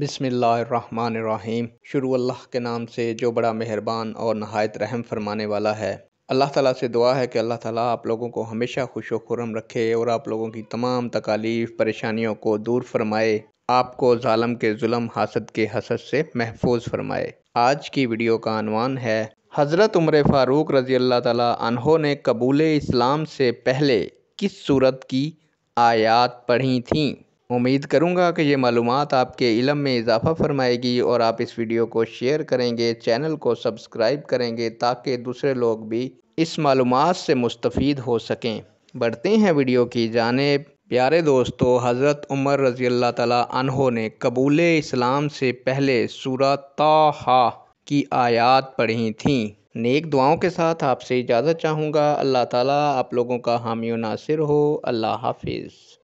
बिसमीम शुरू अल्लाह के नाम से जो बड़ा मेहरबान और नहायत रहम फरमाने वाला है अल्लाह ताला से दुआ है कि अल्लाह ताला आप लोगों को हमेशा खुश खुरम रखे और आप लोगों की तमाम तकालीफ़ परेशानियों को दूर फरमाए आपको ालम के जुल्म हासद के हसद से महफूज फरमाए आज की वीडियो का अनवान है हज़रत उम्र फ़ारूक रज़ी अल्लाह तहों ने कबूल इस्लाम से पहले किस सूरत की आयात पढ़ी थी उम्मीद करूंगा कि ये मालूम आपके इलम में इजाफ़ा फरमाएगी और आप इस वीडियो को शेयर करेंगे चैनल को सब्सक्राइब करेंगे ताकि दूसरे लोग भी इस मालूम से मुस्तफ़ हो सकें बढ़ते हैं वीडियो की जानब प्यारे दोस्तों हज़रत उमर रज़ी अल्लाह तहो ने कबूल इस्लाम से पहले सूरा ताहा की आयात पढ़ी थी नेक दुआओं के साथ आपसे इजाज़त चाहूँगा अल्लाह ताला आप लोगों का हामी नासिर हो अल्लाह हाफिज़